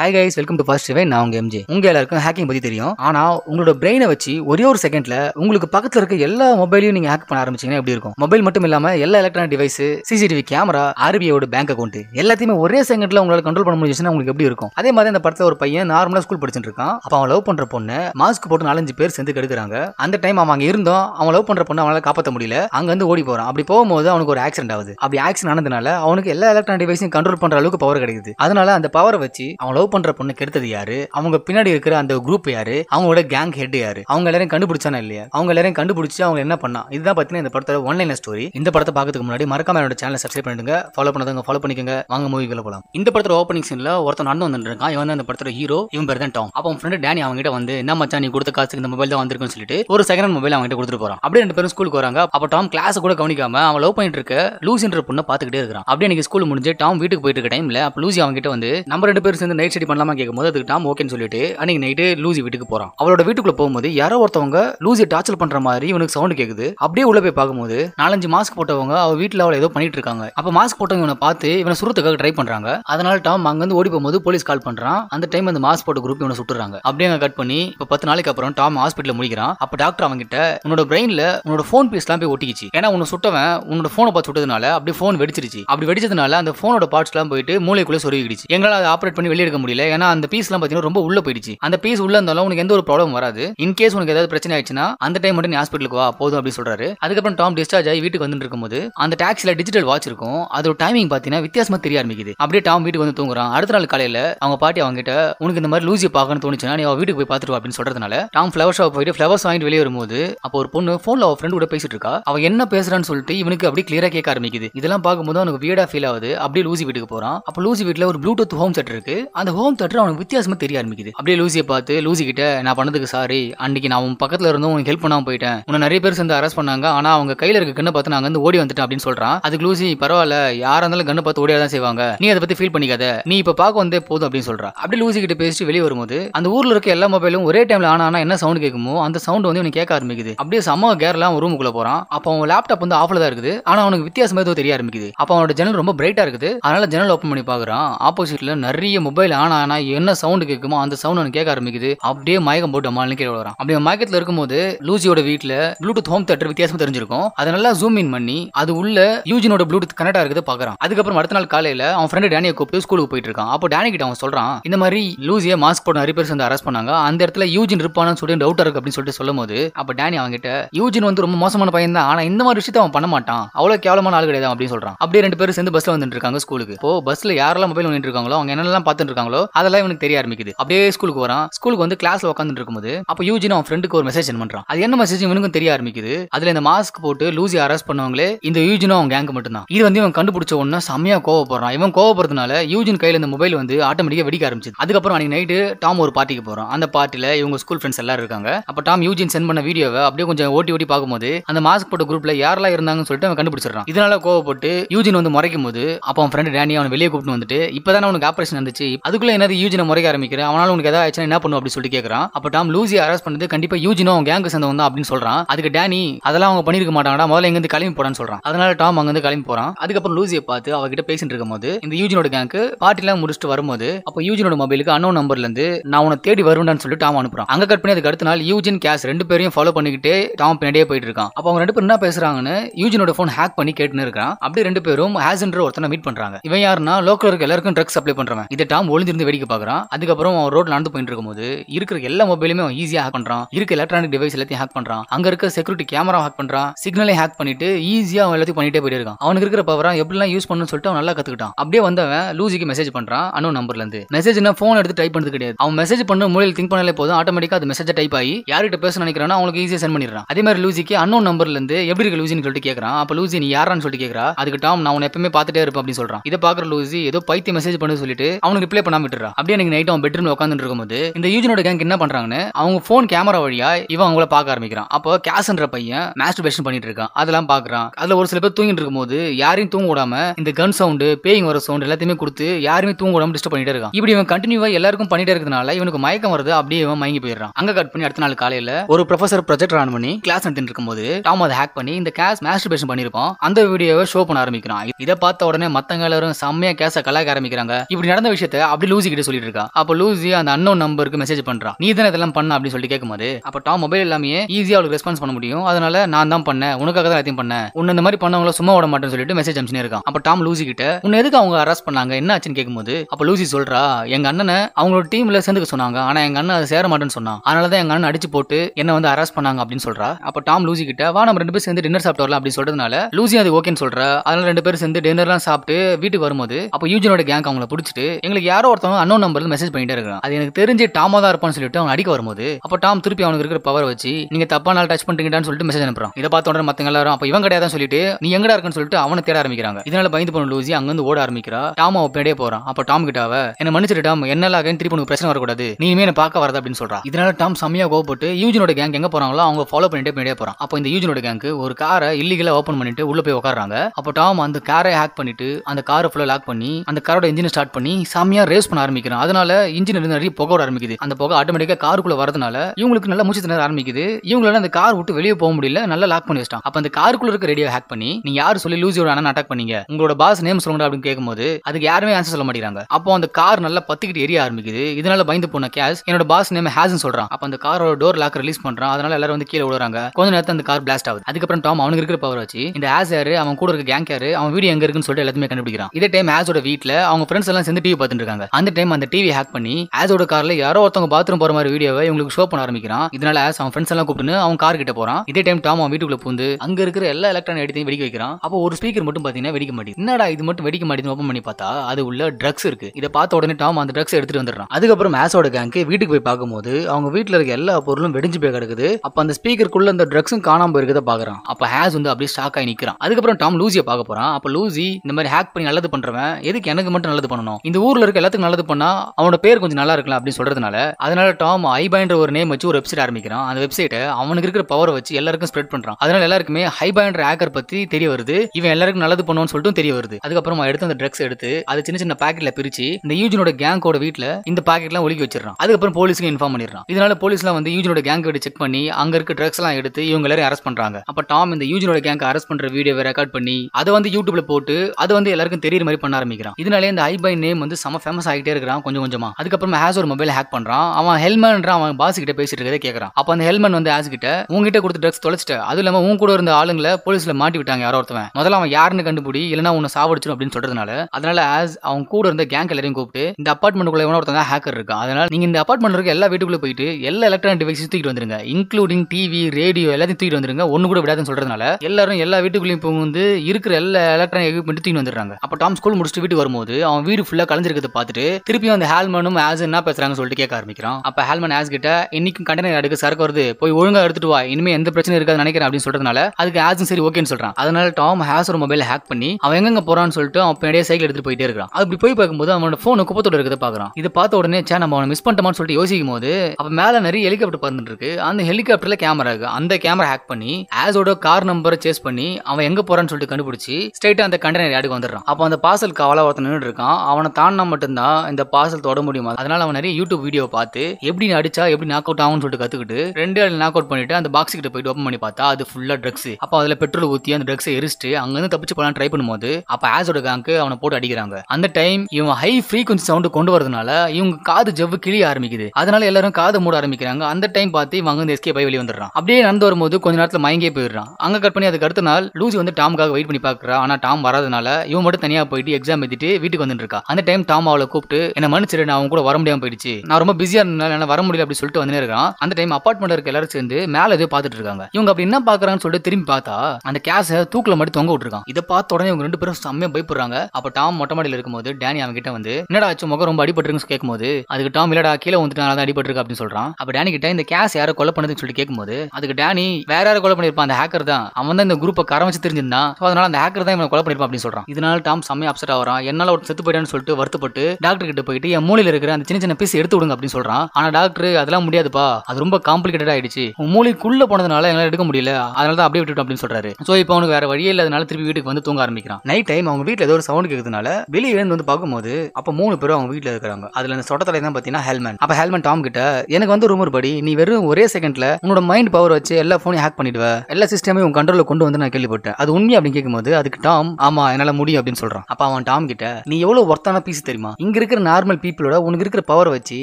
hi guys welcome to first இவை நான் உங்க எம்ஜே உங்க எல்லாருக்கும் ஹேக்கிங் பத்தி தெரியும் ஆனா உங்களோட பிரெயினை வச்சு ஒரே ஒரு செகண்ட்ல உங்களுக்கு பக்கத்துல இருக்க எல்லா மொபைலையும் நீங்க ஹேக் பண்ண ஆரம்பிச்சீங்கன்னா எப்படி இருக்கும் மொபைல் மட்டும் இல்லாம எல்லா எலக்ட்ரானிக் டிவைஸ் சிசிடிவி கேமரா ஆர்பிஐயோட பேங்க் அக்கௌண்ட் எல்லாத்தையுமே ஒரே செகண்ட்ல உங்களால கண்ட்ரோல் பண்ண முடிஞ்சுன்னா உங்களுக்கு எப்படி இருக்கும் அதே மாதிரி அந்த படத்துல ஒரு பையன் நார்மலா ஸ்கூல் படிச்சுட்டு இருக்கான் அப்ப அவன் லவ் பண்ற பொண்ணு மாஸ்க் போட்டு நாலஞ்சு பேர் சேர்ந்து கெடுக்கிறாங்க அந்த டைம் அவன் அங்கே இருந்தோம் அவன் லவ் பண்ற பொண்ணு அவனால காப்பாற்ற முடியல அங்க வந்து ஓடி போறான் அப்படி போகும்போது அவனுக்கு ஒரு ஆக்சிடென்ட் ஆகுது அப்படி ஆக்சிடென்ட் ஆனதுனால அவனுக்கு எல்லா எலக்ட்ரானிக் டிவைஸையும் கண்ட்ரோல் பண்ற அளவுக்கு பவர் கிடைக்குது அதனால அந்த பவரை வச்சு அவன் லவ் பண்ற பொண்ணு கெடுத்தது யாரு அவங்க பின்னாடி இருக்கிற அந்த குரூப் யாரு அவங்களோட கேங் ஹெட் யாரு அவங்க எல்லாரையும் கண்டுபிடிச்சானா இல்லையா அவங்க எல்லாரும் கண்டுபிடிச்சு அவங்க என்ன பண்ணா இதுதான் பாத்தீங்கன்னா இந்த படத்தோட ஒன்லைன் ஸ்டோரி இந்த படத்தை பாக்கிறதுக்கு முன்னாடி மறக்காம என்னோட சேனல் சப்ஸ்கிரைப் பண்ணிடுங்க ஃபாலோ பண்ணதவங்க ஃபாலோ பண்ணிக்கோங்க வாங்க மூவிக்குள்ள போலாம் இந்த படத்தோட ஓப்பனிங் சீன்ல ஒருத்தன் நடந்து வந்துருக்கான் இவன் அந்த படத்தோட ஹீரோ இவன் பேர் தான் டாம் அப்போ ஃப்ரெண்டு டேனி அவங்க கிட்ட வந்து என்ன மச்சான் நீ கொடுத்த காசுக்கு இந்த மொபைல் தான் வந்திருக்குன்னு சொல்லிட்டு ஒரு செகண்ட் மொபைல் அவங்க கிட்ட கொடுத்துட்டு போறான் அப்படியே ரெண்டு பேரும் ஸ்கூலுக்கு வராங்க அப்போ டாம் கிளாஸ் கூட கவனிக்காம அவன் லவ் பண்ணிட்டு இருக்க லூசின்ற பொண்ணை பாத்துக்கிட்டே இருக்கான் அப்படியே எனக்கு ஸ்கூல் முடிஞ்சு டாம் வீட்டுக்கு போயிட்டு இருக்க டைம்ல அப்ப லூசி அவங்க கிட்ட வந்து நம்ம ரெண்டு பேரும் சேர்ந்து நைட் ஸ்டடி பண்ணலாமா கேட்கும்போது அதுக்கு டாம் ஓகேன்னு சொல்லிட்டு அன்னைக்கு நைட்டு லூசி வீட்டுக்கு போறான் அவளோட வீட்டுக்குள்ள போகும்போது யாரோ ஒருத்தவங்க லூசி டார்ச்சல் பண்ற மாதிரி இவனுக்கு சவுண்ட் கேக்குது அப்படியே உள்ள போய் பார்க்கும்போது நாலஞ்சு மாஸ்க் போட்டவங்க அவ வீட்டுல அவளை ஏதோ பண்ணிட்டு இருக்காங்க அப்ப மாஸ்க் போட்டவங்க இவனை பார்த்து இவனை சுரத்துக்காக ட்ரை பண்றாங்க அதனால டாம் அங்க இருந்து ஓடி போகும்போது போலீஸ் கால் பண்றான் அந்த டைம் அந்த மாஸ்க் போட்ட குரூப் இவனை சுட்டுறாங்க அப்படியே அங்க கட் பண்ணி இப்ப பத்து நாளைக்கு அப்புறம் டாம் ஹாஸ்பிட்டல் முடிக்கிறான் அப்ப டாக்டர் அவங்க கிட்ட உன்னோட பிரெயின்ல உன்னோட போன் பீஸ் எல்லாம் போய் ஒட்டிக்கிச்சு ஏன்னா உன்னை சுட்டவன் உன்னோட போனை பார்த்து சுட்டதுனால அப்படி போன் வெடிச்சிருச்சு அப்படி வெடிச்சதுனால அந்த போனோட பார்ட்ஸ் எல்லாம் போயிட்டு மூளைக்குள்ள சொருகிடுச்சு எங்களால் அதை ஆப்ரேட் பண்ணி வெளியே எடுக்க முடியல ஏன்னா அந்த பீஸ் பார்த்தீங்கன்னா ரொம்ப உள்ள போயிடுச்சு அந்த பீஸ் உள்ள இருந்தாலும் உனக்கு எந்த ஒரு ப்ராப்ளம் வராது இன் கேஸ் உனக்கு ஏதாவது பிரச்சனை ஆயிடுச்சுன்னா அந்த டைம் மட்டும் நீ ஹாஸ்பிட்டலுக்கு வா போதும் அப்படின்னு சொல்றாரு அதுக்கப்புறம் டாம் டிஸ்சார்ஜ் ஆகி வீட்டுக்கு வந்துட்டு இருக்கும்போது அந்த டாக்ஸில டிஜிட்டல் வாட்ச் இருக்கும் அதோட டைமிங் பார்த்தீங்கன்னா வித்தியாசமா தெரிய ஆரம்பிக்குது அப்படியே டாம் வீட்டுக்கு வந்து தூங்குறான் அடுத்த நாள் காலையில அவங்க பாட்டி அவங்க கிட்ட உனக்கு இந்த மாதிரி லூசி பாக்கணும்னு தோணுச்சுன்னா நீ அவ வீட்டுக்கு போய் பாத்துருவா அப்படின்னு சொல்றதுனால டாம் ஃபிளவர் ஷாப் போயிட்டு ஃபிளவர்ஸ் வாங்கிட்டு வெளியே வரும்போது அப்போ ஒரு பொண்ணு போன்ல அவள் ஃப்ரெண்ட் கூட பேசிட்டு இருக்கா அவன் என்ன பேசுறான்னு சொல்லிட்டு இவனுக்கு அப்படி கிளியரா கேட்க ஆரம்பிக்குது இதெல்லாம் பார்க்கும்போது அவனுக்கு வீடா ஃபீல் ஆகுது அப்படியே லூசி வீட்டுக்கு போறான் அப்போ லூசி வீட்டுல ஒரு ப்ளூடூத் ஹோம் செட் இருக்கு அந்த அந்த ஹோம் தேட்டர் அவனுக்கு வித்தியாசமாக தெரிய ஆரம்பிக்குது அப்படியே லூசியை பார்த்து லூசி கிட்ட நான் பண்ணதுக்கு சாரி அன்னைக்கு நான் உன் பக்கத்தில் இருந்தும் உனக்கு ஹெல்ப் பண்ணாமல் போயிட்டேன் உன்னை நிறைய பேர் சேர்ந்து அரெஸ்ட் பண்ணாங்க ஆனால் அவங்க கையில் இருக்க கண்ணை பார்த்து நாங்க வந்து ஓடி வந்துட்டேன் அப்படின்னு சொல்கிறான் அதுக்கு லூசி பரவாயில்ல யாராக இருந்தாலும் கண்ணை பார்த்து ஓடியாதான் செய்வாங்க நீ அதை பற்றி ஃபீல் பண்ணிக்காத நீ இப்போ பார்க்க வந்தே போதும் அப்படின்னு சொல்கிறா அப்படி லூசி கிட்ட பேசிட்டு வெளியே வரும்போது அந்த ஊரில் இருக்க எல்லா மொபைலும் ஒரே டைமில் ஆனா என்ன சவுண்ட் கேட்குமோ அந்த சவுண்ட் வந்து கேட்க ஆரம்பிக்குது அப்படியே செம்ம கேர்லாம் அவன் ரூமுக்குள்ள போகிறான் அப்போ அவன் லேப்டாப் வந்து ஆஃப்ல தான் இருக்குது ஆனால் அவனுக்கு வித்தியாசமாக எதுவும் தெரிய ஆரம்பிக்குது அப்போ அவனோட ஜன்னல் ரொம்ப பிரைட்டா இருக்குது அதனால ஜன்னல் ஓப்பன் பண்ணி பார்க்குறான் ஆப்போசிட்டில் நிறைய மொபைல் ஆனா ஆனா என்ன சவுண்டு கேட்குமோ அந்த சவுண்ட் ஒன்று கேட்க ஆரம்பிக்குது அப்படியே மயக்கம் போட்டு அம்மாலும் கீழே வரும் அப்படியே மயக்கத்தில் இருக்கும்போது லூசியோட வீட்டில் ப்ளூடூத் ஹோம் தேட்டர் வித்தியாசம் தெரிஞ்சிருக்கும் அதை நல்லா ஜூம் இன் பண்ணி அது உள்ள யூஜினோட ப்ளூடூத் கனெக்ட் இருக்குது பார்க்குறான் அதுக்கப்புறம் அடுத்த நாள் காலையில் அவன் ஃப்ரெண்டு டேனியை கூப்பிட்டு ஸ்கூலுக்கு போயிட்டு இருக்கான் அப்போ டேனி கிட்ட அவன் சொல்கிறான் இந்த மாதிரி லூசியை மாஸ்க் போட நிறைய பேர் சேர்ந்து அரெஸ்ட் பண்ணாங்க அந்த இடத்துல யூஜின் இருப்பானு சொல்லி டவுட் இருக்கு அப்படின்னு சொல்லிட்டு சொல்லும் போது அப்போ டேனி அவங்ககிட்ட யூஜின் வந்து ரொம்ப மோசமான பையன் தான் ஆனால் இந்த மாதிரி விஷயத்தை அவன் பண்ண மாட்டான் அவ்வளோ கேவலமான ஆள் கிடையாது அப்படின்னு சொல்றான் அப்படியே ரெண்டு பேரும் சேர்ந்து பஸ்ல வந்துட்டு இருக்காங்க ஸ்கூலுக்கு இப்போ பஸ்ல யாரெல்லாம் மொபைல் வந்துட்டு இருக்காங்களோ அவங்க என்னெல்லாம் பார்த்துட்டு இருக்காங்க பண்றாங்களோ அதெல்லாம் இவனுக்கு தெரிய ஆரம்பிக்குது அப்படியே ஸ்கூலுக்கு வரான் ஸ்கூலுக்கு வந்து கிளாஸ்ல உட்காந்துட்டு இருக்கும்போது அப்போ யூஜின் அவன் ஃப்ரெண்டுக்கு ஒரு மெசேஜ் பண்றான் அது என்ன மெசேஜ் இவனுக்கும் தெரிய ஆரம்பிக்குது அதுல இந்த மாஸ்க் போட்டு லூசி அரெஸ்ட் பண்ணவங்களே இந்த யூஜினும் அவன் கேங்க் மட்டும்தான் இது வந்து இவன் கண்டுபிடிச்ச உடனே செம்மையா கோவப்படுறான் இவன் கோவப்படுறதுனால யூஜின் கையில இந்த மொபைல் வந்து ஆட்டோமேட்டிக்கா வெடிக்க ஆரம்பிச்சது அதுக்கப்புறம் அன்னைக்கு நைட்டு டாம் ஒரு பார்ட்டிக்கு போறான் அந்த பார்ட்டியில இவங்க ஸ்கூல் ஃப்ரெண்ட்ஸ் எல்லாரும் இருக்காங்க அப்ப டாம் யூஜின் சென்ட் பண்ண வீடியோவை அப்படியே கொஞ்சம் ஓட்டி ஓட்டி பார்க்கும்போது அந்த மாஸ்க் போட்ட குரூப்ல யாரெல்லாம் இருந்தாங்கன்னு சொல்லிட்டு அவன் கண்டுபிடிச்சிடறான் இதனால கோவப்பட்டு யூஜின் வந்து முறைக்கும் போது அப்போ அவன் ஃப்ரெண்ட் டேனி அவன் வெளியே கூப்பிட்டு வந்துட்டு இப்பதான் அவனுக்கு ஆபரேஷன் வந்துச்சு அது அதுக்குள்ளே என்னது யூஜினை முறைக்க ஆரம்பிக்கிறேன் அவனால் உனக்கு ஏதாவது என்ன பண்ணும் அப்படின்னு சொல்லி கேட்குறான் அப்போ டாம் லூசி அரெஸ்ட் பண்ணது கண்டிப்பாக யூஜினோ அவங்க கேங்கு சேர்ந்தவன் தான் அப்படின்னு சொல்கிறான் அதுக்கு டேனி அதெல்லாம் அவங்க பண்ணிருக்க மாட்டாங்கடா முதல்ல எங்கேருந்து கிளம்பி போடான்னு சொல்கிறான் அதனால டாம் அங்கேருந்து கிளம்பி போகிறான் அதுக்கப்புறம் லூசியை பார்த்து அவகிட்ட பேசிட்டு இருக்கும்போது இந்த யூஜினோட கேங்கு பார்ட்டிலாம் முடிச்சுட்டு வரும்போது அப்போ யூஜினோட மொபைலுக்கு அன்னோன் நம்பர்லேருந்து நான் உன்னை தேடி வருவேன்டான்னு சொல்லி டாம் அனுப்புறான் அங்கே கட் பண்ணி அதுக்கு அடுத்த நாள் யூஜின் கேஸ் ரெண்டு பேரையும் ஃபாலோ பண்ணிக்கிட்டே டாம் பின்னாடியே போயிட்டு இருக்கான் அப்போ அவங்க ரெண்டு பேரும் என்ன பேசுறாங்கன்னு யூஜினோட ஃபோன் ஹேக் பண்ணி கேட்டுன்னு இருக்கான் அப்படியே ரெண்டு பேரும் ஹேசன்ற ஒருத்தனை மீட் பண்றாங்க இவன் யாருன்னா லோக்கல் இருக்க எல்லாருக்கும் ட்ரக்ஸ் சப்ளை பண்றவன் இதை டாம் ஒளிஞ்சு இருந்து வேடிக்கை பாக்குறான் அதுக்கப்புறம் அவன் ரோட்ல நடந்து போயிட்டு இருக்கும்போது இருக்கிற எல்லா மொபைலுமே அவன் ஈஸியா ஹேக் பண்றான் இருக்க எலக்ட்ரானிக் டிவைஸ் எல்லாத்தையும் ஹேக் பண்றான் அங்க இருக்க செக்யூரிட்டி கேமரா ஹேக் பண்றான் சிக்னலை ஹேக் பண்ணிட்டு ஈஸியா அவன் எல்லாத்தையும் பண்ணிட்டே போயிருக்கான் இருக்கான் அவனுக்கு இருக்கிற பவரா எப்படிலாம் யூஸ் பண்ணணும்னு சொல்லிட்டு அவன் நல்லா கத்துக்கிட்டான் அப்படியே வந்தவன் லூசிக்கு மெசேஜ் பண்றான் அனோ நம்பர்ல இருந்து என்ன போன் எடுத்து டைப் பண்ணது கிடையாது அவன் மெசேஜ் பண்ண மூலையில் திங்க் பண்ணாலே போதும் ஆட்டோமேட்டிக்கா அது மெசேஜ் டைப் ஆகி யார்கிட்ட பேச நினைக்கிறானோ அவங்களுக்கு ஈஸியா சென்ட் பண்ணிடுறான் அதே மாதிரி லூசிக்கு அன்னோ நம்பர்ல இருந்து எப்படி இருக்கு லூசின்னு சொல்லிட்டு கேக்குறான் அப்ப லூசி நீ யாரான்னு சொல்லிட்டு கேக்குறா அதுக்கு டாம் நான் உன் எப்பவுமே பாத்துட்டே இருப்பேன் அப்படின்னு சொல்றான் இதை பாக்குற லூசி ஏதோ பைத்திய மெசேஜ் பண்ணு சொல்லிட்டு அவனுக்கு ரிப்ளை பண்ண பேசாம விட்டுறா அப்படியே எனக்கு நைட் அவன் பெட்ரூம்ல உட்காந்துட்டு இருக்கும்போது இந்த யூஜனோட கேங்க் என்ன பண்றாங்கன்னு அவங்க போன் கேமரா வழியா இவன் அவங்கள பார்க்க ஆரம்பிக்கிறான் அப்போ கேஸ்ன்ற பையன் மேஸ்டர்பேஷன் பண்ணிட்டு இருக்கான் அதெல்லாம் பாக்குறான் அதுல ஒரு சில பேர் தூங்கிட்டு போது யாரையும் தூங்க விடாம இந்த கன் சவுண்டு பேயிங் வர சவுண்ட் எல்லாத்தையுமே கொடுத்து யாருமே தூங்க விடாம டிஸ்டர்ப் பண்ணிட்டு இருக்கான் இப்படி இவன் கண்டினியூவா எல்லாருக்கும் பண்ணிட்டு இருக்கிறதுனால இவனுக்கு மயக்கம் வருது அப்படியே இவன் மயங்கி போயிடுறான் அங்க கட் பண்ணி அடுத்த நாள் காலையில ஒரு ப்ரொஃபசர் ப்ராஜெக்ட் ரன் பண்ணி கிளாஸ் நடத்திட்டு இருக்கும்போது டாம் அதை ஹேக் பண்ணி இந்த கேஸ் மேஸ்டர்பேஷன் பண்ணிருப்பான் அந்த வீடியோவை ஷோ பண்ண ஆரம்பிக்கிறான் இதை பார்த்த உடனே மத்தங்க எல்லாரும் செம்மையா கேஸை கலாக்க ஆரம்பிக்கிறாங்க இப்படி நடந்த விஷயத்த அப்படி போய் லூசி கிட்ட சொல்லிட்டு இருக்கா அப்போ லூசி அந்த அன்னோன் நம்பருக்கு மெசேஜ் பண்றான் நீ தானே இதெல்லாம் பண்ண அப்படின்னு சொல்லி கேட்கும்போது அப்போ டாம் மொபைல் எல்லாமே ஈஸியா அவளுக்கு ரெஸ்பான்ஸ் பண்ண முடியும் அதனால நான் தான் பண்ணேன் உனக்காக தான் எல்லாத்தையும் பண்ணேன் உன்ன இந்த மாதிரி பண்ணவங்கள சும்மா விட மாட்டேன்னு சொல்லிட்டு மெசேஜ் அனுப்பிச்சு இருக்கான் அப்போ டாம் லூசி கிட்ட உன்னை எதுக்கு அவங்க அரெஸ்ட் பண்ணாங்க என்ன ஆச்சுன்னு கேட்கும்போது அப்போ லூசி சொல்றா எங்க அண்ணனை அவங்களோட டீம்ல சேர்ந்துக்க சொன்னாங்க ஆனா எங்க அண்ணன் அதை சேர மாட்டேன்னு சொன்னான் அதனால தான் எங்க அண்ணன் அடிச்சு போட்டு என்ன வந்து அரெஸ்ட் பண்ணாங்க அப்படின்னு சொல்றா அப்போ டாம் லூசி கிட்ட வா நம்ம ரெண்டு பேரும் சேர்ந்து டின்னர் சாப்பிட்டு வரலாம் அப்படின்னு சொல்றதுனால லூசி அது ஓகேன்னு சொல்றா அதனால ரெண்டு பேரும் சேர்ந்து டின்னர்லாம் சாப்பிட்டு வீட்டுக்கு வரும்போது அப்போ யூஜனோட கேங்க் அவங்கள பிடிச்சிட்டு எங்களுக்கு யாரோ யாரோ ஒருத்தவங்க அன்னோ நம்பர்ல மெசேஜ் பண்ணிட்டே இருக்கான் அது எனக்கு தெரிஞ்சு டாமா தான் இருப்பான்னு சொல்லிட்டு அவன் அடிக்க வரும்போது அப்ப டாம் திருப்பி அவனுக்கு இருக்கிற பவர் வச்சு நீங்க தப்பா நாள் டச் பண்ணிட்டீங்கன்னு சொல்லிட்டு மெசேஜ் அனுப்புறான் இதை பார்த்த உடனே மத்தவங்க எல்லாரும் அப்ப இவன் கிடையாதுன்னு சொல்லிட்டு நீ எங்கடா இருக்குன்னு சொல்லிட்டு அவனை தேட ஆரம்பிக்கிறாங்க இதனால பயந்து போன லூசி அங்கிருந்து ஓட ஆரம்பிக்கிறா டாம அவன் பேடே போறான் அப்ப டாம் கிட்டாவ அவ என்ன மன்னிச்சிட்டு டாம் என்னால திருப்பி உனக்கு பிரச்சனை வரக்கூடாது இனிமே என்ன பார்க்க வரது அப்படின்னு சொல்றான் இதனால டாம் செம்மையா கோபப்பட்டு யூஜினோட கேங் எங்க போறாங்களோ அவங்க ஃபாலோ பண்ணிட்டே பண்ணிட்டே போறான் அப்போ இந்த யூஜினோட கேங்க்கு ஒரு காரை இல்லீகலா ஓப்பன் பண்ணிட்டு உள்ள போய் உட்காராங்க அப்போ டாம் அந்த காரை ஹேக் பண்ணிட்டு அந்த காரை ஃபுல்லா லாக் பண்ணி அந்த காரோட இன்ஜினை ஸ்டார்ட் பண்ணி சாமியா ரேஸ் பண்ண ஆரம்பிக்கிறோம் அதனால இன்ஜின் இருந்து நிறைய புகை வர ஆரம்பிக்குது அந்த புகை ஆட்டோமேட்டிக்கா காருக்குள்ள வரதுனால இவங்களுக்கு நல்லா மூச்சு திணற ஆரம்பிக்குது இவங்களால அந்த கார் விட்டு வெளியே போக முடியல நல்லா லாக் பண்ணி வச்சிட்டான் அப்ப அந்த காருக்குள்ள இருக்க ரேடியோ ஹேக் பண்ணி நீங்க யாரு சொல்லி லூசியோட அண்ணன் அட்டாக் பண்ணீங்க உங்களோட பாஸ் நேம் சொல்லுங்க அப்படின்னு கேட்கும்போது அதுக்கு யாருமே ஆன்சர் சொல்ல மாட்டேங்கிறாங்க அப்போ அந்த கார் நல்லா பத்துக்கிட்டு எரிய ஆரம்பிக்குது இதனால பயந்து போன கேஷ் என்னோட பாஸ் நேம் ஹேஸ்னு சொல்றான் அப்ப அந்த காரோட டோர் லாக் ரிலீஸ் பண்றான் அதனால எல்லாரும் வந்து கீழே விடுறாங்க கொஞ்ச நேரத்தில் அந்த கார் பிளாஸ்ட் ஆகுது அதுக்கப்புறம் டாம் அவனுக்கு இருக்கிற பவர் வச்சு இந்த ஆஸ் யாரு அவன் கூட இருக்க கேங் யாரு அவன் வீடு எங்க இருக்குன்னு சொல்லிட்டு எல்லாத்தையுமே கண்டுபிடிக்கிறான் இதே டைம் ஆஸோட வீட்டில் அவங்க ஃப்ரெண்ட்ஸ் எல்லாம் சேர்ந்து டிவி பார்த்துட்டு இருக்காங்க அந்த டைம் அந்த டிவி ஹேக் பண்ணி ஆஸோட கார்ல யாரோ ஒருத்தவங்க பாத்ரூம் போற மாதிரி வீடியோவை இவங்களுக்கு ஷோ பண்ண ஆரம்பிக்கிறான் இதனால ஆஸ் அவன் ஃப்ரெண்ட்ஸ் எல்லாம் கூப்பிட்டு அவன் கார் கிட்ட போறான் இதே டைம் டாம் அவன் வீட்டுக்குள்ள பூந்து அங்க இருக்கிற எல்லா எலக்ட்ரானிக் எடுத்தையும் வெடிக்க வைக்கிறான் அப்போ ஒரு ஸ்பீக்கர் மட்டும் பாத்தீங்கன்னா வெடிக்க மாட்டேங்குது என்னடா இது மட்டும் வெடிக்க மாட்டேங்குது ஓப்பன் பண்ணி பார்த்தா அது உள்ள ட்ரக்ஸ் இருக்கு இதை பார்த்த உடனே டாம் அந்த ட்ரக்ஸ் எடுத்துட்டு வந்துடுறான் அதுக்கப்புறம் ஆஸோட கேங்க்கு வீட்டுக்கு போய் பார்க்கும்போது அவங்க வீட்டுல இருக்க எல்லா பொருளும் வெடிஞ்சு போய் கிடக்குது அப்ப அந்த ஸ்பீக்கருக்குள்ள அந்த ட்ரக்ஸும் காணாம போயிருக்கதை பாக்குறான் அப்ப ஹேஸ் வந்து அப்படியே ஸ்டாக் ஆகி நிக்கிறான் அதுக்கப்புறம் டாம் லூசியை பார்க்க போறான் அப்ப லூசி இந்த மாதிரி ஹேக் பண்ணி நல்லது பண்றவன் எதுக்கு எனக்கு மட்டும் நல்லது பண்ணணும் இந்த ஊர்ல இருக்க எல்லாத்துக்கும் உலகத்துக்கு நல்லது பண்ணா அவனோட பேர் கொஞ்சம் நல்லா இருக்கலாம் அப்படின்னு சொல்றதுனால அதனால டாம் ஐபாய்ன்ற ஒரு நேம் வச்சு ஒரு வெப்சைட் ஆரம்பிக்கிறான் அந்த வெப்சைட்டை அவனுக்கு இருக்கிற பவரை வச்சு எல்லாருக்கும் ஸ்ப்ரெட் பண்றான் அதனால எல்லாருக்குமே ஹைபாய்ன்ற ஹேக்கர் பத்தி தெரிய வருது இவன் எல்லாருக்கும் நல்லது பண்ணுவோம்னு சொல்லிட்டு தெரிய வருது அதுக்கப்புறமா எடுத்து அந்த ட்ரக்ஸ் எடுத்து அது சின்ன சின்ன பாக்கெட்ல பிரிச்சு இந்த யூஜினோட கேங்கோட வீட்டுல இந்த பாக்கெட்லாம் ஒழுக்கி வச்சிடறான் அதுக்கப்புறம் போலீஸ்க்கு இன்ஃபார்ம் பண்ணிடுறான் இதனால போலீஸ்லாம் வந்து யூஜினோட கேங்க வீடு செக் பண்ணி அங்க இருக்க ட்ரக்ஸ் எல்லாம் எடுத்து இவங்க எல்லாரும் அரெஸ்ட் பண்றாங்க அப்ப டாம் இந்த யூஜினோட கேங்க அரெஸ்ட் பண்ற வீடியோவை ரெக்கார்ட் பண்ணி அதை வந்து யூடியூப்ல போட்டு அது வந்து எல்லாருக்கும் தெரியுற மாதிரி பண்ண ஆரம்பிக்கிறான் இதனாலே இந்த ஐபை நேம் வந்து செம ஃபேமஸ் ஆகிட்டே இருக்கிறான் கொஞ்சம் கொஞ்சமா அதுக்கப்புறம் ஹேஸ் ஒரு மொபைல் ஹேக் பண்றான் அவன் ஹெல்மன்ற அவன் பாஸ் கிட்ட பேசிட்டு இருக்கதை கேட்கறான் அப்ப அந்த ஹெல்மெட் வந்து ஹேஸ் கிட்ட உங்ககிட்ட கொடுத்து ட்ரக்ஸ் தொலைச்சிட்ட அது இல்லாம உன் கூட இருந்த ஆளுங்களை போலீஸ்ல மாட்டி விட்டாங்க யாரோ ஒருத்தவன் முதல்ல அவன் யாருன்னு கண்டுபிடி இல்லைன்னா உன்னை சாவடிச்சிடும் அப்படின்னு சொல்றதுனால அதனால ஹேஸ் அவன் கூட இருந்த கேங் எல்லாரையும் கூப்பிட்டு இந்த குள்ள எவனோ ஒருத்தங்க ஹேக்கர் இருக்கான் அதனால நீங்க இந்த அப்பார்ட்மெண்ட் இருக்க எல்லா வீட்டுக்குள்ள போயிட்டு எல்லா எலக்ட்ரானிக் டிவைஸ் தூக்கிட்டு வந்துருங்க இன்க்ளூடிங் டிவி ரேடியோ எல்லாத்தையும் தூக்கிட்டு வந்துருங்க ஒண்ணு கூட விடாதுன்னு சொல்றதுனால எல்லாரும் எல்லா வீட்டுக்குள்ளேயும் போய் வந்து இருக்கிற எல்லா எலக்ட்ரானிக் எக்யூப்மெண்ட் தூக்கிட்டு வந்துடுறாங்க அப்ப டாம் ஸ்கூல் முடிச்சுட்டு வீட்டுக்கு வரும்போது அவன் வீடு ஃபுல்லா கலந்துருக்கிறத பார்த்துட்டு பார்த்துட்டு திருப்பி வந்து ஹேல்மனும் ஆஸ் என்ன பேசுறாங்கன்னு சொல்லிட்டு கேட்க ஆரம்பிக்கிறான் அப்ப ஹேல்மன் ஆஸ் கிட்ட இன்னைக்கும் கண்டனர் அடுக்கு சரக்கு வருது போய் ஒழுங்கா எடுத்துட்டு வா இனிமே எந்த பிரச்சனை இருக்காது நினைக்கிறேன் அப்படின்னு சொல்றதுனால அதுக்கு ஆஸும் சரி ஓகேன்னு சொல்றான் அதனால டாம் ஹேஸ் ஒரு மொபைல் ஹேக் பண்ணி அவன் எங்க போறான்னு சொல்லிட்டு அவன் பின்னாடியே சைக்கிள் எடுத்துட்டு போயிட்டே இருக்கான் அப்படி போய் பார்க்கும்போது அவனோட போன் குப்பத்தோட இருக்கிறத பாக்குறான் இது பார்த்த உடனே சே நம்ம அவனை மிஸ் பண்ணிட்டோமான்னு சொல்லிட்டு யோசிக்கும் போது அப்ப மேல நிறைய ஹெலிகாப்டர் பறந்துட்டு இருக்கு அந்த ஹெலிகாப்டர்ல கேமரா இருக்கு அந்த கேமரா ஹேக் பண்ணி ஆஸோட கார் நம்பரை சேஸ் பண்ணி அவன் எங்க போறான்னு சொல்லிட்டு கண்டுபிடிச்சி ஸ்ட்ரைட்டா அந்த கண்டனர் யாருக்கு வந்துடுறான் அப்போ அந்த பார்சல் காவலா ஒருத்தன் நின்றுட்டு இருக்கான் அவனை தாண்டா மட்டும்தான் இந்த பார்சல் தொட முடியுமா அதனால அவன் நிறைய யூடியூப் வீடியோ பார்த்து எப்படி அடிச்சா எப்படி நாக் அவுட் ஆகும்னு சொல்லிட்டு கத்துக்கிட்டு ரெண்டு ஆள் நாக் அவுட் பண்ணிட்டு அந்த பாக்ஸ் கிட்ட போயிட்டு ஓப்பன் பண்ணி பார்த்தா அது ஃபுல்லா ட்ரக்ஸ் அப்போ அதுல பெட்ரோல் ஊத்தி அந்த ட்ரக்ஸை எரிச்சிட்டு அங்கிருந்து தப்பிச்சு போலாம் ட்ரை பண்ணும்போது அப்ப ஆசோட கேங்க்கு அவனை போட்டு அடிக்கிறாங்க அந்த டைம் இவன் ஹை ஃப்ரீக்வன்சி சவுண்டு கொண்டு வரதுனால இவங்க காது ஜவ்வு கிளிய ஆரம்பிக்குது அதனால எல்லாரும் காது மூட ஆரம்பிக்கிறாங்க அந்த டைம் பார்த்து இவன் வந்து எஸ்கே பை வெளியே வந்துடுறான் அப்படியே நடந்து வரும்போது கொஞ்ச நேரத்தில் மயங்கே போயிடுறான் அங்க கட் பண்ணி அதுக்கு அடுத்த நாள் லூசி வந்து டாமுக்காக வெயிட் பண்ணி பாக்குறான் ஆனா டாம் வராதனால இவன் மட்டும் தனியா போயிட்டு எக்ஸாம் எழுதிட்டு வீட்டுக்கு வந்துட்டு இருக்கா அந்த டைம் டாம் அவளுக்கு கூப்பிட்டு என்ன மன்னிச்சிரு நான் அவங்க கூட வர முடியாம போயிடுச்சு நான் ரொம்ப பிஸியா இருந்தாலும் என்னால வர முடியல அப்படின்னு சொல்லிட்டு வந்துனே இருக்கான் அந்த டைம் அப்பார்ட்மெண்ட் இருக்க எல்லாரும் சேர்ந்து மேல எதோ பாத்துட்டு இருக்காங்க இவங்க அப்படி என்ன பாக்குறாங்கன்னு சொல்லிட்டு திரும்பி பார்த்தா அந்த கேஸை தூக்கில மட்டும் தொங்க விட்டுருக்கான் இதை பார்த்த உடனே இவங்க ரெண்டு பேரும் செம்மையா பயப்படுறாங்க அப்ப டாம் மொட்டை மாடியில் இருக்கும்போது டேனி அவன் கிட்ட வந்து என்னடா ஆச்சு முகம் ரொம்ப அடிபட்டுருக்குன்னு கேட்கும்போது அதுக்கு டாம் இல்லடா கீழே வந்துட்டு நான் அடிபட்டிருக்கு அப்படின்னு சொல்றான் அப்ப டேனி கிட்ட இந்த கேஸ் யாரோ கொலை பண்ணதுன்னு சொல்லி கேட்கும்போது அதுக்கு டேனி வேற யாரும் கொலை பண்ணிருப்பான் அந்த ஹேக்கர் தான் அவன் தான் இந்த குரூப்பை கரம் வச்சு தெரிஞ்சிருந்தான் அதனால அந்த ஹேக்கர் தான் இவன் கொலை பண்ணிருப்பான் அப்படின்னு சொல்றான் இதனால டாம் செம்மையா அப்செட் ஆகிறான் என்னால் ஒரு செத்து போயிட்டான்னு சொல்லிட்டு வருத்தப்பட்டு டாக்டர் கிட்ட போயிட்டு என் மூலையில் இருக்கிற அந்த சின்ன சின்ன பீஸ் எடுத்து விடுங்க அப்படின்னு சொல்றான் ஆனா டாக்டர் அதெல்லாம் முடியாதுப்பா அது ரொம்ப காம்ப்ளிகேட்டட் ஆயிடுச்சு உன் மூளைக்குள்ள போனதுனால எங்களால் எடுக்க முடியல அதனால தான் அப்படியே விட்டுட்டோம் அப்படின்னு சொல்றாரு சோ இப்போ அவனுக்கு வேற வழியே இல்லாதனால திருப்பி வீட்டுக்கு வந்து தூங்க ஆரம்பிக்கிறான் நைட் டைம் அவங்க வீட்டில் ஏதோ ஒரு சவுண்ட் கேட்கறதுனால வெளியே இருந்து வந்து பார்க்கும்போது அப்போ மூணு பேரும் அவங்க வீட்டில் இருக்கிறாங்க அதுல அந்த சொட்டத்தலை தான் பாத்தீங்கன்னா ஹெல்மன் அப்போ ஹெல்மன் டாம் கிட்ட எனக்கு வந்து ரூமர் படி நீ வெறும் ஒரே செகண்ட்ல உன்னோட மைண்ட் பவர் வச்சு எல்லா ஃபோனையும் ஹேக் பண்ணிடுவேன் எல்லா சிஸ்டமையும் உன் கண்ட்ரோல கொண்டு வந்து நான் கேள்விப்பட்டேன் அது உண்மை அப்படின்னு கேட்கும்போது அதுக்கு டாம் ஆமா என்னால முடியும் அப்படின்னு சொல்றான் அப்ப அவன் டாம் கிட்ட நீ எவ்வளவு ஒர்த்தான பீஸ் தெரியுமா இங்க இருக்கிற நார்மல் பீப்புளோட உனக்கு இருக்கிற பவர் வச்சு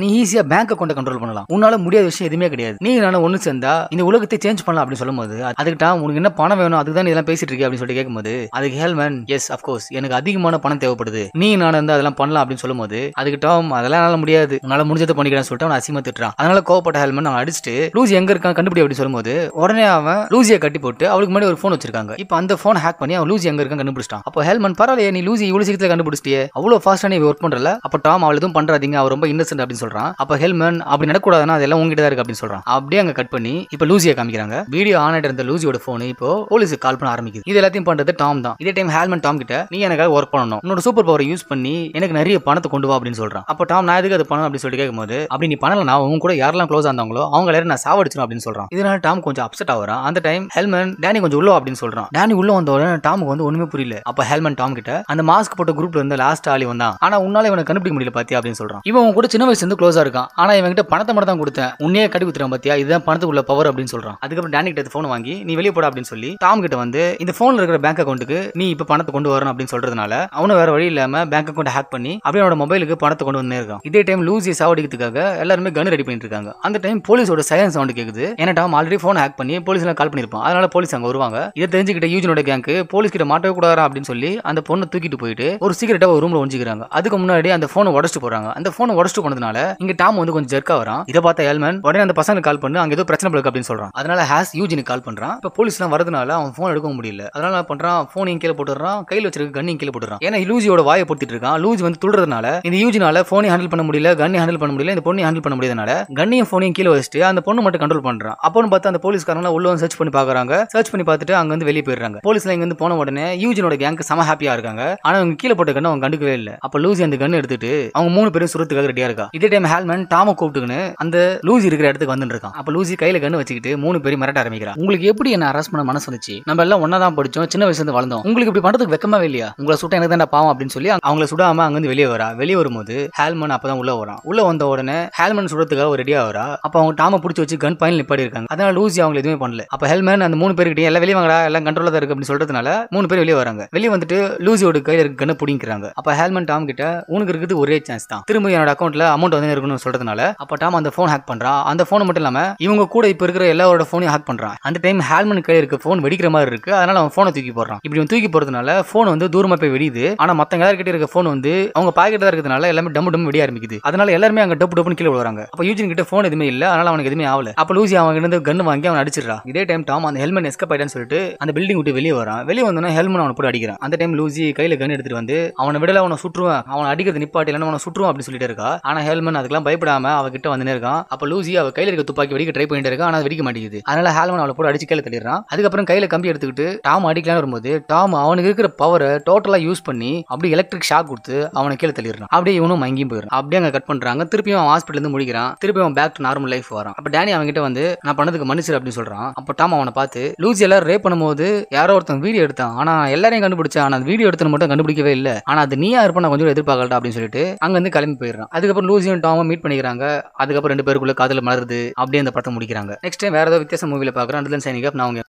நீ ஈஸியா பேங்க் அக்கௌண்ட் கண்ட்ரோல் பண்ணலாம் உன்னால முடியாத விஷயம் எதுவுமே கிடையாது நீ நான் ஒன்று சேர்ந்தா இந்த உலகத்தை சேஞ்ச் பண்ணலாம் அப்படின்னு சொல்லும்போது அதுக்கு தான் உனக்கு என்ன பணம் வேணும் அதுக்கு தான் இதெல்லாம் பேசிட்டு இருக்கு அப்படின்னு சொல்லிட்டு கேட்கும்போது அதுக்கு ஹேல்மேன் எஸ் அப்கோர்ஸ் எனக்கு அதிகமான பணம் தேவைப்படுது நீ நான் வந்து அதெல்லாம் பண்ணலாம் அப்படின்னு சொல்லும்போது அதுக்கு டாம் அதெல்லாம் முடியாது உன்னால முடிஞ்சதை பண்ணிக்கிறேன்னு சொல்லிட்டு அவன் அசிமா திட்டுறான் அதனால கோவப்பட்ட ஹேல்மேன் அவன் அடிச்சுட்டு லூசி எங்க இருக்கான் கண்டுபிடி அப்படின்னு சொல்லும்போது உடனே அவன் லூசியை கட்டி போட்டு அவளுக்கு முன்னாடி ஒரு ஃபோன் வச்சிருக்காங்க இப்போ அந்த ஃபோன் ஹேக் பண்ணி அவன் லூசி எங்க இருக்கான் கண்டுபிடிச்சிட்டான் அப்போ ஹேல்மன் பரவாயில்லையே நீ லூசி இவ்வளவு சீக்கிரத்தில் கண்டுபிடிச்சிட்டியே அவ்வளோ ஃபாஸ்ட்டாக நீ ஒர்க் பண்ற ஹாஸ்பிட்டல்ல அப்ப டாம் அவள் எதுவும் பண்றாதீங்க அவர் ரொம்ப இன்னசென்ட் அப்படின்னு சொல்றான் அப்ப ஹெல்மன் அப்படி நடக்கூடாதுன்னா அதெல்லாம் உங்ககிட்ட தான் இருக்கு அப்படின்னு சொல்றான் அப்படியே அங்க கட் பண்ணி இப்ப லூசியை காமிக்கிறாங்க வீடியோ ஆன் ஆயிட்டு இருந்த லூசியோட போன் இப்போ போலீஸ் கால் பண்ண ஆரம்பிக்குது இது எல்லாத்தையும் பண்றது டாம் தான் இதே டைம் ஹேல்மன் டாம் கிட்ட நீ எனக்காக ஒர்க் பண்ணணும் உன்னோட சூப்பர் பவர் யூஸ் பண்ணி எனக்கு நிறைய பணத்தை கொண்டு வா அப்படின்னு சொல்றான் அப்ப டாம் நான் எதுக்கு அது பண்ணணும் அப்படின்னு சொல்லி கேட்கும்போது அப்படி நீ பண்ணல நான் உங்க கூட யாரெல்லாம் க்ளோஸ் ஆனாங்களோ அவங்க எல்லாரும் நான் சாவடிச்சிடும் அப்படின்னு சொல்றான் இதனால டாம் கொஞ்சம் அப்செட் ஆகுறான் அந்த டைம் ஹெல்மன் டேனி கொஞ்சம் உள்ள அப்படின்னு சொல்றான் டேனி உள்ள வந்த உடனே டாமுக்கு வந்து ஒண்ணுமே புரியல அப்ப ஹெல்மன் டாம் கிட்ட அந்த மாஸ்க் போட்ட குரூப்ல இருந்த லாஸ்ட் ஆளி வந்தான் ஆனா உன்னால இவனை கண்டுபிடிக்க முடியல பாத்தியா அப்படின்னு சொல்கிறான் இவன் கூட சின்ன வயசுலேருந்து க்ளோஸாக இருக்கான் ஆனால் இவன்கிட்ட பணத்தை மட்டும் தான் கொடுத்தேன் உன்னே கட்டி கொடுத்துறான் பாத்தியா இதுதான் பணத்துக்குள்ள பவர் அப்படின்னு சொல்கிறான் அதுக்கப்புறம் டேனி கிட்ட ஃபோன் வாங்கி நீ வெளியே போட அப்படின்னு சொல்லி டாம் கிட்ட வந்து இந்த ஃபோனில் இருக்கிற பேங்க் அக்கௌண்ட்டுக்கு நீ இப்போ பணத்தை கொண்டு வரணும் அப்படின்னு சொல்கிறதுனால அவனை வேற வழி இல்லாமல் பேங்க் அக்கௌண்ட் ஹேக் பண்ணி அப்படியே அவனோட மொபைலுக்கு பணத்தை கொண்டு வந்து இருக்கான் இதே டைம் லூசியை சாவடிக்கிறதுக்காக எல்லாருமே கன் ரெடி பண்ணிட்டு இருக்காங்க அந்த டைம் போலீஸோட சைலன் சவுண்ட் கேட்குது ஏன்னா டாம் ஆல்ரெடி ஃபோன் ஹேக் பண்ணி போலீஸ் எல்லாம் கால் பண்ணிருப்பான் அதனால போலீஸ் அங்கே வருவாங்க இதை தெரிஞ்சுக்கிட்ட யூஜினோட கேங்க்கு போலீஸ் கிட்ட மாட்டவே கூடாது அப்படின்னு சொல்லி அந்த பொண்ணை தூக்கிட்டு போயிட்டு ஒரு சீக்கிரட்டா ஒரு ரூம்ல ஒழிஞ்சிக்கிறாங்க அதுக்கு முன்னாடி முன்னாடி அந்த ஃபோனை உடச்சிட்டு போறாங்க அந்த ஃபோனை உடச்சிட்டு போனதுனால இங்க டாம் வந்து கொஞ்சம் ஜெர்க்கா வரா இதை பார்த்த ஏல்மன் உடனே அந்த பசங்களுக்கு கால் பண்ணு அங்க ஏதோ பிரச்சனை இருக்கு அப்படின்னு சொல்றான் அதனால ஹேஸ் யூஜினுக்கு கால் பண்றான் இப்போ போலீஸ்லாம் வரதுனால அவன் ஃபோன் எடுக்க முடியல அதனால என்ன பண்றான் ஃபோன் கீழே போட்டுறான் கையில் வச்சிருக்க கண்ணி கீழே போட்டுறான் ஏன்னா லூஜியோட வாயை பொடுத்திட்டு இருக்கான் லூஜ் வந்து துடுறதுனால இந்த யூஜினால போனை ஹேண்டில் பண்ண முடியல கண்ணி ஹேண்டில் பண்ண முடியல இந்த பொண்ணை ஹேண்டில் பண்ண முடியாதனால கண்ணியும் ஃபோனையும் கீழே வச்சுட்டு அந்த பொண்ணு மட்டும் கண்ட்ரோல் பண்றான் அப்போன்னு பார்த்து அந்த போலீஸ்காரங்க உள்ள வந்து சர்ச் பண்ணி பாக்குறாங்க சர்ச் பண்ணி பார்த்துட்டு அங்க வந்து வெளியே போயிடுறாங்க போலீஸ்ல இங்க வந்து போன உடனே யூஜினோட கேங்க செம ஹாப்பியா இருக்காங்க ஆனா அவங்க கீழே போட்ட கண்ணு அவங்க கண்டுக்கவே இல்லை அப்ப லூசி அந்த கன்னு எடுத்துட்டு அவங்க மூணு பேரும் சுரத்துக்காக ரெடியா இருக்கா இதே டைம் ஹேல்மேன் டாம கூப்பிட்டுக்கின்னு அந்த லூசி இருக்கிற இடத்துக்கு வந்துட்டு இருக்கான் அப்ப லூசி கையில கண்ணு வச்சுக்கிட்டு மூணு பேரும் மிரட்ட ஆரம்பிக்கிறான் உங்களுக்கு எப்படி என்ன அரெஸ்ட் பண்ண மனசு வந்துச்சு நம்ம எல்லாம் ஒன்னா தான் படிச்சோம் சின்ன வயசுல வளர்ந்தோம் உங்களுக்கு இப்படி பண்றதுக்கு வெக்கமா இல்லையா உங்களை சுட்ட எனக்கு தான் பாவம் அப்படின்னு சொல்லி அவங்கள சுடாம அங்கிருந்து வெளியே வரா வெளியே வரும்போது ஹேல்மன் அப்பதான் உள்ள வரான் உள்ள வந்த உடனே ஹேல்மன் சுடத்துக்காக ஒரு ரெடியா வரா அப்ப அவங்க டாம பிடிச்சி வச்சு கன் பாயிண்ட் நிப்பாடி இருக்காங்க அதனால லூசி அவங்க எதுவுமே பண்ணல அப்ப ஹெல்மன் அந்த மூணு பேருக்கிட்டே எல்லாம் வெளியே வாங்கடா எல்லாம் கண்ட்ரோலா தான் இருக்கு அப்படின்னு சொல்றதுனால மூணு பேர் வெளியே வராங்க வெளியே வந்துட்டு லூசியோட கையில இருக்க கண்ணை பிடிக்கிறாங்க அப்ப ஹேல்மன் டாம் கிட்ட உனக்கு இருக்கிறது ஒரே சான்ஸ் தான் திரும்ப என்னோட அக்கௌண்ட்ல அமௌண்ட் வந்து இருக்கணும்னு சொல்றதுனால அப்போ டாம் அந்த ஃபோன் ஹேக் பண்றான் அந்த ஃபோன் மட்டும் இல்லாம இவங்க கூட இப்ப இருக்கிற எல்லாரோட ஃபோனையும் ஹேக் பண்றான் அந்த டைம் ஹேல்மன் கையில இருக்க ஃபோன் வெடிக்கிற மாதிரி இருக்கு அதனால அவன் ஃபோனை தூக்கி போடுறான் இப்படி தூக்கி போறதுனால ஃபோன் வந்து தூரமா போய் வெடியுது ஆனா மத்த எல்லாருக்கிட்ட இருக்க ஃபோன் வந்து அவங்க பாக்கெட் தான் இருக்கிறதுனால எல்லாமே டம்பு டம்பு வெடிய ஆரம்பிக்குது அதனால எல்லாருமே அங்க டப்பு டப்புன்னு கீழே விழுறாங்க அப்ப யூஜின் கிட்ட ஃபோன் எதுவுமே இல்ல அதனால அவனுக்கு எதுவுமே ஆகல அப்ப லூசி அவன் இருந்து கன் வாங்கி அவன் அடிச்சிடறான் இதே டைம் டாம் அந்த ஹெல்மெட் எஸ்கப் ஆயிட்டான்னு சொல்லிட்டு அந்த பில்டிங் விட்டு வெளியே வரான் வெளியே வந்தோன்னா ஹெல்மெட் அவனை போட்டு அடிக்கிறான் அந்த டைம் லூசி கையில கன் எடுத்துட்டு வந்து அவனை விடல அவனை சுற்றுவான் அவனை அடிக்க சீக்கிரத்தை நிப்பாட்டி இல்லைன்னு சுற்றுவோம் அப்படின்னு சொல்லிட்டு இருக்கா ஆனா ஹெல்மன் அதுக்கெல்லாம் பயப்படாம அவகிட்ட வந்துனே இருக்கான் அப்ப லூசி அவ கையில இருக்க துப்பாக்கி வெடிக்க ட்ரை பண்ணிட்டு இருக்கா ஆனா வெடிக்க மாட்டேங்குது அதனால ஹெல்மன் அவளை போட்டு அடிச்சு கையில தள்ளிடுறான் அதுக்கப்புறம் கையில கம்பி எடுத்துக்கிட்டு டாம் அடிக்கலாம் வரும்போது டாம் அவனுக்கு இருக்கிற பவரை டோட்டலா யூஸ் பண்ணி அப்படியே எலக்ட்ரிக் ஷாக் கொடுத்து அவனை கீழே தள்ளிடுறான் அப்படியே இவனும் மங்கியும் போயிடும் அப்படியே அங்க கட் பண்றாங்க திருப்பி அவன் ஹாஸ்பிட்டல் இருந்து முடிக்கிறான் திருப்பி அவன் பேக் டு நார்மல் லைஃப் வரான் அப்ப டேனி அவன்கிட்ட வந்து நான் பண்ணதுக்கு மனுஷர் அப்படின்னு சொல்றான் அப்ப டாம் அவனை பார்த்து லூசி எல்லாம் ரேப் பண்ணும்போது யாரோ ஒருத்தன் வீடியோ எடுத்தான் ஆனா எல்லாரையும் கண்டுபிடிச்சா ஆனா வீடியோ எடுத்தன மட்டும் கண்டுபிடிக்கவே இல்ல ஆனா அது நீயா இருப்ப நான் கொஞ்சம் எதிர்பார்க்கல அப்படின்னு சொல்லிட்டு அங்கேருந்து கிளம்பி போயிடுறான் அதுக்கப்புறம் லூசியும் டாமும் மீட் பண்ணிக்கிறாங்க அதுக்கப்புறம் ரெண்டு பேருக்குள்ள காதல் மலருது அப்படியே அந்த படத்தை முடிக்கிறாங்க நெக்ஸ்ட் டைம் வேற ஏதாவது வித்தியாச மூவியில் பார்க்குறேன் அண்ட் தென் சைனிங் அப் நான்